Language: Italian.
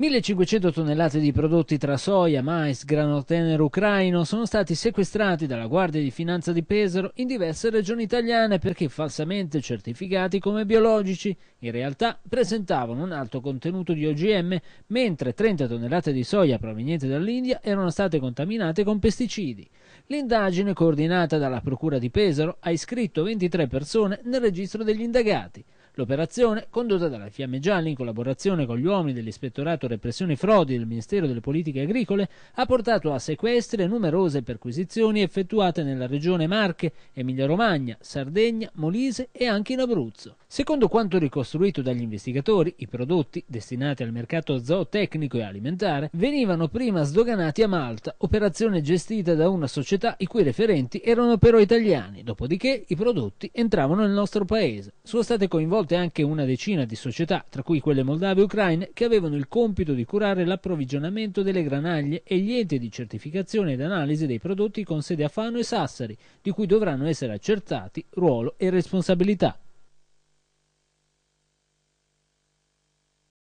1500 tonnellate di prodotti tra soia, mais, grano tenero ucraino sono stati sequestrati dalla Guardia di Finanza di Pesaro in diverse regioni italiane perché falsamente certificati come biologici. In realtà presentavano un alto contenuto di OGM, mentre 30 tonnellate di soia provenienti dall'India erano state contaminate con pesticidi. L'indagine, coordinata dalla Procura di Pesaro, ha iscritto 23 persone nel registro degli indagati. L'operazione, condotta dalla Fiamme Gialle in collaborazione con gli uomini dell'Ispettorato Repressione Frodi del Ministero delle Politiche Agricole, ha portato a sequestri e numerose perquisizioni effettuate nella regione Marche, Emilia-Romagna, Sardegna, Molise e anche in Abruzzo. Secondo quanto ricostruito dagli investigatori, i prodotti destinati al mercato zootecnico e alimentare venivano prima sdoganati a Malta, operazione gestita da una società i cui referenti erano però italiani, dopodiché i prodotti entravano nel nostro paese. Sono state coinvolte anche una decina di società, tra cui quelle moldave e ucraine, che avevano il compito di curare l'approvvigionamento delle granaglie e gli enti di certificazione ed analisi dei prodotti con sede a Fano e Sassari, di cui dovranno essere accertati ruolo e responsabilità.